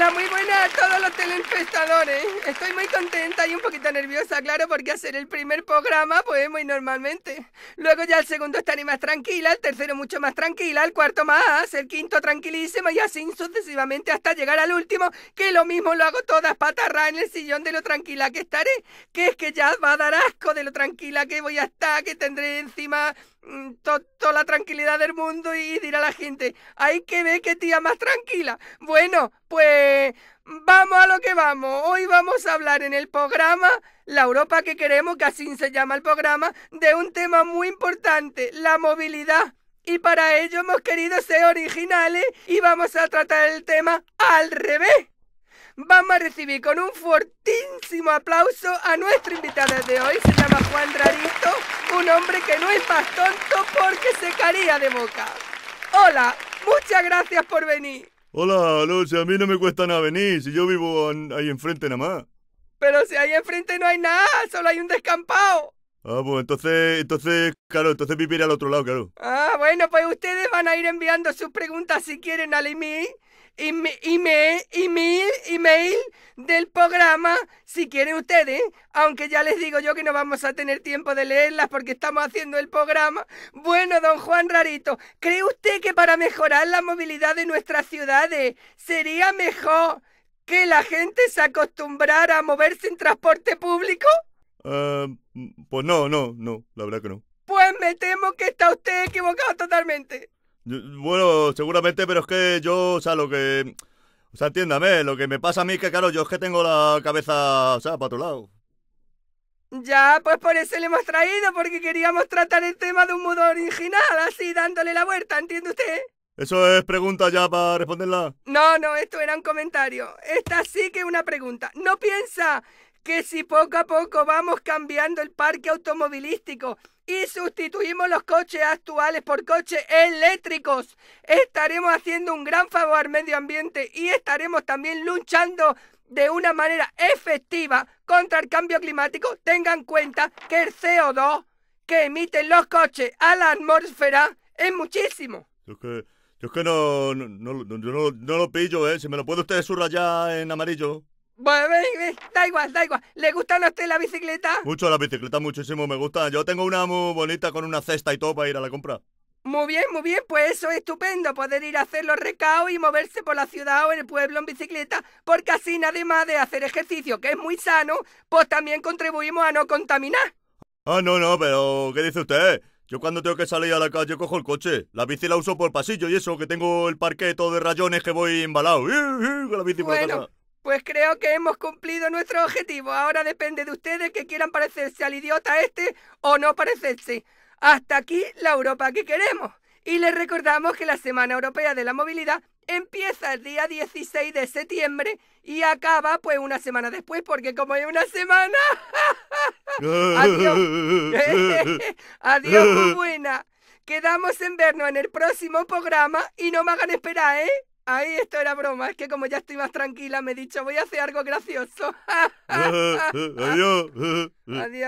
Hola, muy buenas a todos los telespectadores. Estoy muy contenta y un poquito nerviosa, claro, porque hacer el primer programa pues muy normalmente. Luego ya el segundo estaré más tranquila, el tercero mucho más tranquila, el cuarto más, el quinto tranquilísimo y así sucesivamente hasta llegar al último, que lo mismo lo hago todas patarras en el sillón de lo tranquila que estaré, que es que ya va a dar asco de lo tranquila que voy a estar, que tendré encima Mm, toda la tranquilidad del mundo y dirá la gente, hay que ver qué tía más tranquila. Bueno, pues vamos a lo que vamos. Hoy vamos a hablar en el programa, la Europa que queremos, que así se llama el programa, de un tema muy importante, la movilidad. Y para ello hemos querido ser originales y vamos a tratar el tema al revés vamos a recibir con un fortísimo aplauso a nuestro invitado de hoy. Se llama Juan Rarito, un hombre que no es más tonto porque se caría de boca. Hola, muchas gracias por venir. Hola, Lucia, a mí no me cuesta nada venir, si yo vivo ahí enfrente nada más. Pero si ahí enfrente no hay nada, solo hay un descampado. Ah, pues entonces, entonces, claro, entonces vivir al otro lado, claro. Ah, bueno, pues ustedes van a ir enviando sus preguntas si quieren a IMI email, email, email del programa si quieren ustedes, aunque ya les digo yo que no vamos a tener tiempo de leerlas porque estamos haciendo el programa. Bueno, don Juan Rarito, ¿cree usted que para mejorar la movilidad de nuestras ciudades sería mejor que la gente se acostumbrara a moverse en transporte público? Eh, pues no, no, no, la verdad que no. Pues me temo que está usted equivocado totalmente. Bueno, seguramente, pero es que yo, o sea, lo que... O sea, entiéndame, lo que me pasa a mí es que, claro, yo es que tengo la cabeza, o sea, para otro lado. Ya, pues por eso le hemos traído, porque queríamos tratar el tema de un modo original, así dándole la vuelta, ¿entiende usted? ¿Eso es pregunta ya para responderla? No, no, esto era un comentario. Esta sí que es una pregunta. ¿No piensa que si poco a poco vamos cambiando el parque automovilístico y sustituimos los coches actuales por coches eléctricos. Estaremos haciendo un gran favor al medio ambiente y estaremos también luchando de una manera efectiva contra el cambio climático. Tengan en cuenta que el CO2 que emiten los coches a la atmósfera es muchísimo. Yo que, yo que no, no, no, lo pillo, ¿eh? Si me lo puede usted subrayar en amarillo. Bueno, ven, da igual, da igual. ¿Le gustan a usted la bicicleta? Mucho la bicicleta, muchísimo me gusta. Yo tengo una muy bonita con una cesta y todo para ir a la compra. Muy bien, muy bien, pues eso es estupendo, poder ir a hacer los recaos y moverse por la ciudad o en el pueblo en bicicleta, porque así, además de hacer ejercicio, que es muy sano, pues también contribuimos a no contaminar. Ah, no, no, pero ¿qué dice usted? Yo cuando tengo que salir a la calle cojo el coche. La bici la uso por pasillo y eso, que tengo el parque todo de rayones que voy embalado. Con la bici bueno, pues creo que hemos cumplido nuestro objetivo. Ahora depende de ustedes que quieran parecerse al idiota este o no parecerse. Hasta aquí la Europa que queremos. Y les recordamos que la Semana Europea de la Movilidad empieza el día 16 de septiembre y acaba pues una semana después, porque como hay una semana... Adiós. Adiós, buena. Quedamos en vernos en el próximo programa y no me hagan esperar, ¿eh? Ahí esto era broma, es que como ya estoy más tranquila, me he dicho, voy a hacer algo gracioso. Adiós. Adiós.